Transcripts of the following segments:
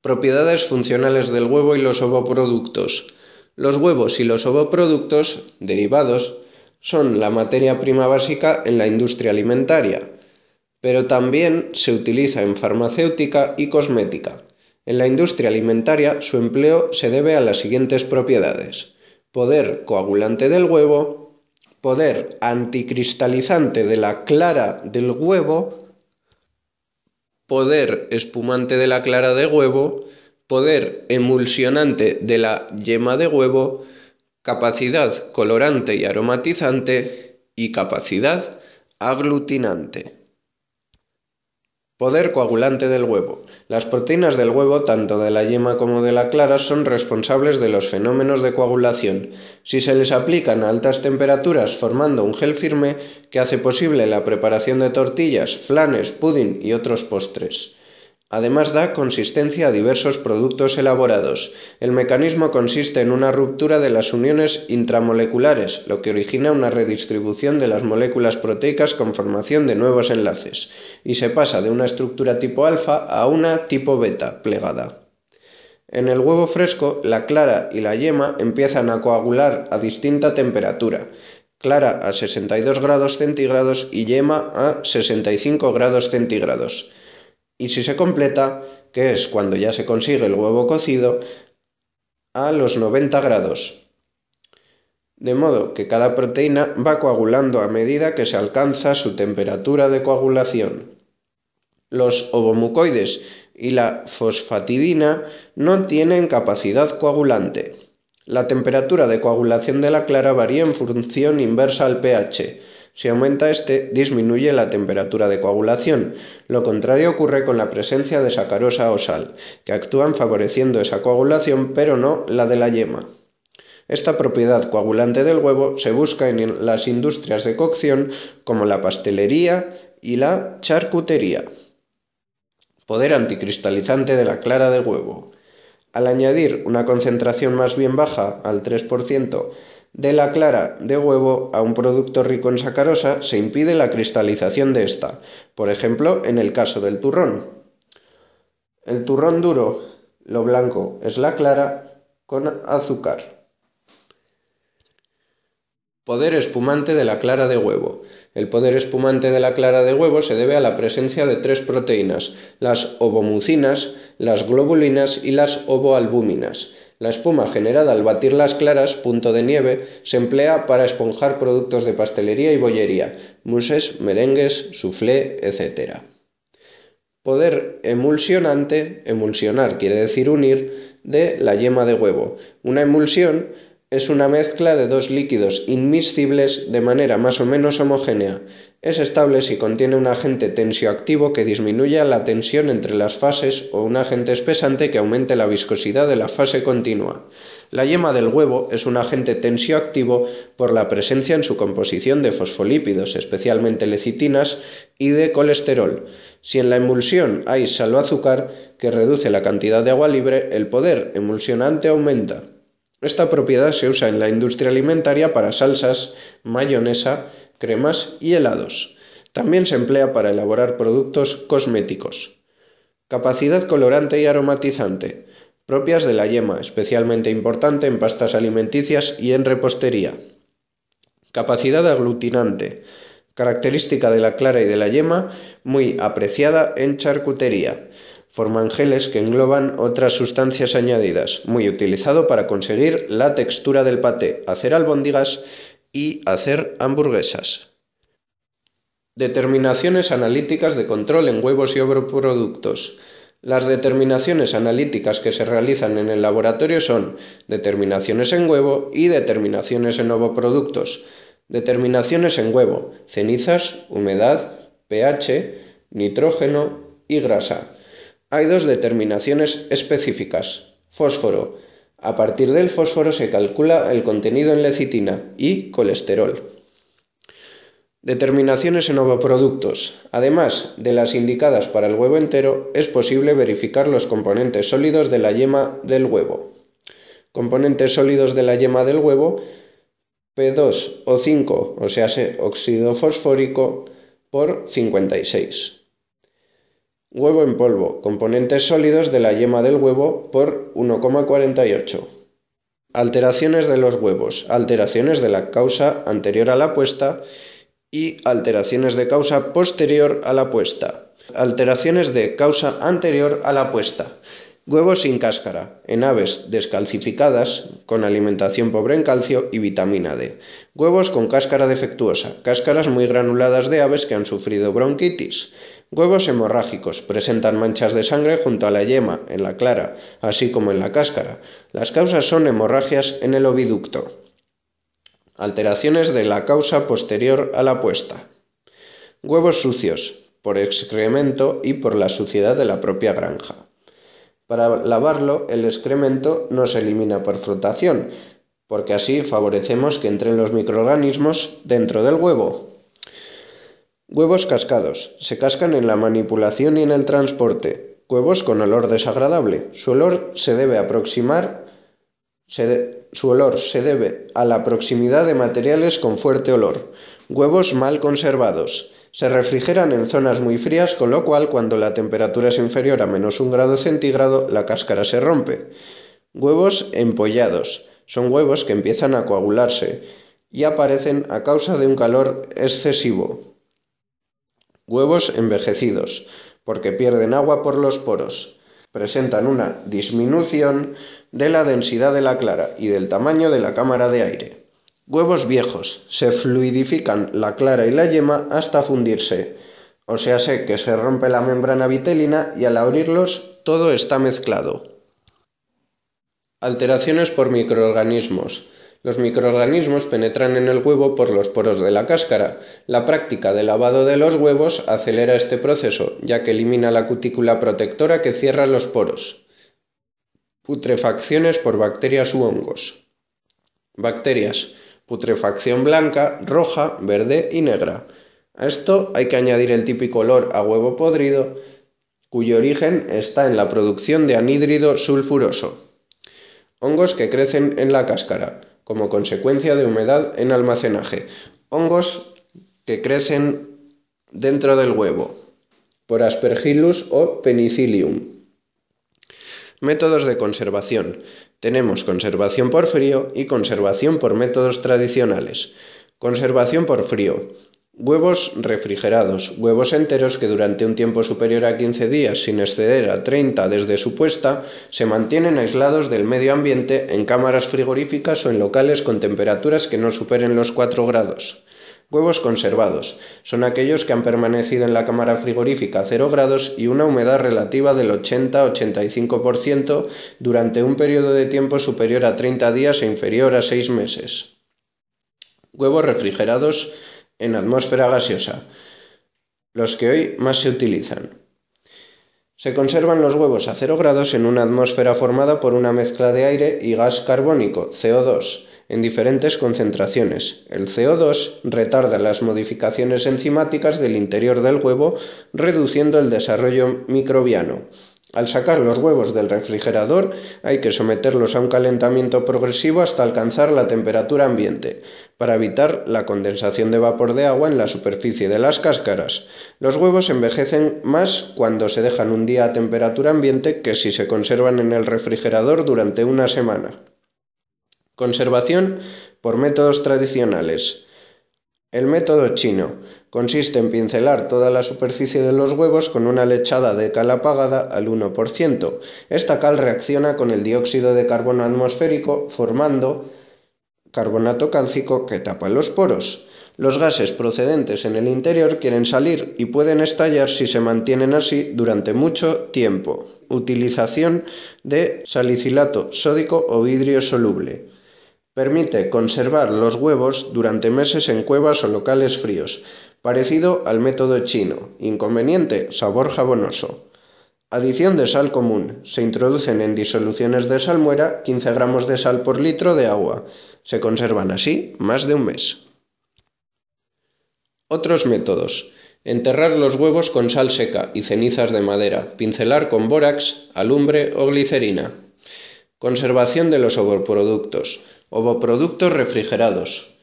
Propiedades funcionales del huevo y los ovoproductos. Los huevos y los ovoproductos, derivados, son la materia prima básica en la industria alimentaria, pero también se utiliza en farmacéutica y cosmética. En la industria alimentaria su empleo se debe a las siguientes propiedades. Poder coagulante del huevo, poder anticristalizante de la clara del huevo, poder espumante de la clara de huevo, poder emulsionante de la yema de huevo, capacidad colorante y aromatizante y capacidad aglutinante. Poder coagulante del huevo. Las proteínas del huevo, tanto de la yema como de la clara, son responsables de los fenómenos de coagulación. Si se les aplican a altas temperaturas formando un gel firme que hace posible la preparación de tortillas, flanes, pudding y otros postres. Además da consistencia a diversos productos elaborados. El mecanismo consiste en una ruptura de las uniones intramoleculares, lo que origina una redistribución de las moléculas proteicas con formación de nuevos enlaces, y se pasa de una estructura tipo alfa a una tipo beta plegada. En el huevo fresco, la clara y la yema empiezan a coagular a distinta temperatura, clara a 62 grados centígrados y yema a 65 grados centígrados y si se completa, que es cuando ya se consigue el huevo cocido, a los 90 grados. De modo que cada proteína va coagulando a medida que se alcanza su temperatura de coagulación. Los ovomucoides y la fosfatidina no tienen capacidad coagulante. La temperatura de coagulación de la clara varía en función inversa al pH, si aumenta este, disminuye la temperatura de coagulación. Lo contrario ocurre con la presencia de sacarosa o sal, que actúan favoreciendo esa coagulación pero no la de la yema. Esta propiedad coagulante del huevo se busca en las industrias de cocción como la pastelería y la charcutería. Poder anticristalizante de la clara de huevo. Al añadir una concentración más bien baja, al 3%, de la clara de huevo a un producto rico en sacarosa se impide la cristalización de esta, por ejemplo en el caso del turrón. El turrón duro, lo blanco es la clara, con azúcar. Poder espumante de la clara de huevo. El poder espumante de la clara de huevo se debe a la presencia de tres proteínas, las ovomucinas, las globulinas y las ovoalbúminas. La espuma generada al batir las claras, punto de nieve, se emplea para esponjar productos de pastelería y bollería, muses, merengues, soufflé, etc. Poder emulsionante, emulsionar quiere decir unir, de la yema de huevo. Una emulsión es una mezcla de dos líquidos inmiscibles de manera más o menos homogénea. Es estable si contiene un agente tensioactivo que disminuya la tensión entre las fases o un agente espesante que aumente la viscosidad de la fase continua. La yema del huevo es un agente tensioactivo por la presencia en su composición de fosfolípidos, especialmente lecitinas, y de colesterol. Si en la emulsión hay sal azúcar, que reduce la cantidad de agua libre, el poder emulsionante aumenta. Esta propiedad se usa en la industria alimentaria para salsas, mayonesa, cremas y helados. También se emplea para elaborar productos cosméticos. Capacidad colorante y aromatizante, propias de la yema, especialmente importante en pastas alimenticias y en repostería. Capacidad aglutinante, característica de la clara y de la yema, muy apreciada en charcutería. Forman geles que engloban otras sustancias añadidas, muy utilizado para conseguir la textura del paté, hacer albóndigas y hacer hamburguesas. Determinaciones analíticas de control en huevos y productos. Las determinaciones analíticas que se realizan en el laboratorio son determinaciones en huevo y determinaciones en ovoproductos. Determinaciones en huevo, cenizas, humedad, pH, nitrógeno y grasa. Hay dos determinaciones específicas. Fósforo. A partir del fósforo se calcula el contenido en lecitina y colesterol. Determinaciones en ovoproductos. Además de las indicadas para el huevo entero, es posible verificar los componentes sólidos de la yema del huevo. Componentes sólidos de la yema del huevo P2 o 5, o sea, óxido fosfórico por 56. Huevo en polvo. Componentes sólidos de la yema del huevo por 1,48. Alteraciones de los huevos. Alteraciones de la causa anterior a la puesta y alteraciones de causa posterior a la puesta. Alteraciones de causa anterior a la puesta. Huevos sin cáscara, en aves descalcificadas, con alimentación pobre en calcio y vitamina D. Huevos con cáscara defectuosa, cáscaras muy granuladas de aves que han sufrido bronquitis. Huevos hemorrágicos. Presentan manchas de sangre junto a la yema, en la clara, así como en la cáscara. Las causas son hemorragias en el oviducto. Alteraciones de la causa posterior a la puesta. Huevos sucios, por excremento y por la suciedad de la propia granja. Para lavarlo, el excremento no se elimina por frotación, porque así favorecemos que entren los microorganismos dentro del huevo, Huevos cascados. Se cascan en la manipulación y en el transporte. Huevos con olor desagradable. Su olor se debe aproximar. su olor se debe a la proximidad de materiales con fuerte olor. Huevos mal conservados. Se refrigeran en zonas muy frías, con lo cual cuando la temperatura es inferior a menos un grado centígrado, la cáscara se rompe. Huevos empollados. Son huevos que empiezan a coagularse y aparecen a causa de un calor excesivo. Huevos envejecidos, porque pierden agua por los poros. Presentan una disminución de la densidad de la clara y del tamaño de la cámara de aire. Huevos viejos. Se fluidifican la clara y la yema hasta fundirse. O sea, sé que se rompe la membrana vitelina y al abrirlos todo está mezclado. Alteraciones por microorganismos. Los microorganismos penetran en el huevo por los poros de la cáscara. La práctica de lavado de los huevos acelera este proceso, ya que elimina la cutícula protectora que cierra los poros. Putrefacciones por bacterias u hongos. Bacterias. Putrefacción blanca, roja, verde y negra. A esto hay que añadir el típico olor a huevo podrido, cuyo origen está en la producción de anhídrido sulfuroso. Hongos que crecen en la cáscara como consecuencia de humedad en almacenaje, hongos que crecen dentro del huevo, por aspergillus o penicillium. Métodos de conservación. Tenemos conservación por frío y conservación por métodos tradicionales. Conservación por frío. Huevos refrigerados. Huevos enteros que durante un tiempo superior a 15 días, sin exceder a 30 desde su puesta, se mantienen aislados del medio ambiente en cámaras frigoríficas o en locales con temperaturas que no superen los 4 grados. Huevos conservados. Son aquellos que han permanecido en la cámara frigorífica a 0 grados y una humedad relativa del 80-85% durante un periodo de tiempo superior a 30 días e inferior a 6 meses. Huevos refrigerados en atmósfera gaseosa, los que hoy más se utilizan. Se conservan los huevos a 0 grados en una atmósfera formada por una mezcla de aire y gas carbónico, CO2, en diferentes concentraciones. El CO2 retarda las modificaciones enzimáticas del interior del huevo, reduciendo el desarrollo microbiano. Al sacar los huevos del refrigerador hay que someterlos a un calentamiento progresivo hasta alcanzar la temperatura ambiente, para evitar la condensación de vapor de agua en la superficie de las cáscaras. Los huevos envejecen más cuando se dejan un día a temperatura ambiente que si se conservan en el refrigerador durante una semana. Conservación por métodos tradicionales. El método chino. Consiste en pincelar toda la superficie de los huevos con una lechada de cal apagada al 1%. Esta cal reacciona con el dióxido de carbono atmosférico formando carbonato cálcico que tapa los poros. Los gases procedentes en el interior quieren salir y pueden estallar si se mantienen así durante mucho tiempo. Utilización de salicilato sódico o vidrio soluble. Permite conservar los huevos durante meses en cuevas o locales fríos parecido al método chino. Inconveniente, sabor jabonoso. Adición de sal común. Se introducen en disoluciones de salmuera 15 gramos de sal por litro de agua. Se conservan así más de un mes. Otros métodos. Enterrar los huevos con sal seca y cenizas de madera. Pincelar con bórax, alumbre o glicerina. Conservación de los ovoproductos. Ovoproductos refrigerados.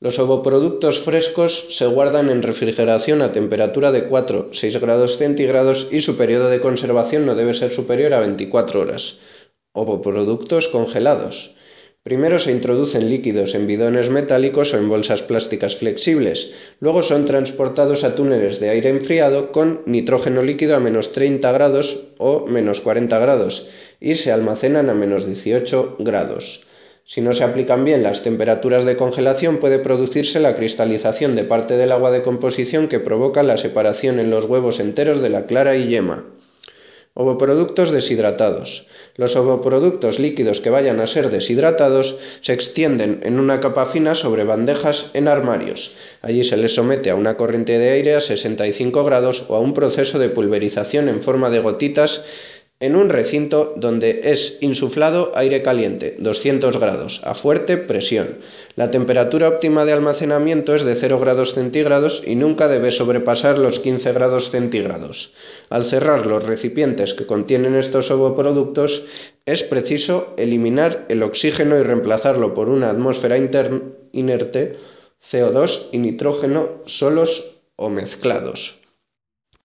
Los ovoproductos frescos se guardan en refrigeración a temperatura de 4-6 grados centígrados y su periodo de conservación no debe ser superior a 24 horas. Ovoproductos congelados. Primero se introducen líquidos en bidones metálicos o en bolsas plásticas flexibles, luego son transportados a túneles de aire enfriado con nitrógeno líquido a menos 30 grados o menos 40 grados y se almacenan a menos 18 grados. Si no se aplican bien las temperaturas de congelación puede producirse la cristalización de parte del agua de composición que provoca la separación en los huevos enteros de la clara y yema. Ovoproductos deshidratados. Los ovoproductos líquidos que vayan a ser deshidratados se extienden en una capa fina sobre bandejas en armarios. Allí se les somete a una corriente de aire a 65 grados o a un proceso de pulverización en forma de gotitas en un recinto donde es insuflado aire caliente, 200 grados, a fuerte presión. La temperatura óptima de almacenamiento es de 0 grados centígrados y nunca debe sobrepasar los 15 grados centígrados. Al cerrar los recipientes que contienen estos ovoproductos, es preciso eliminar el oxígeno y reemplazarlo por una atmósfera inerte, CO2 y nitrógeno solos o mezclados.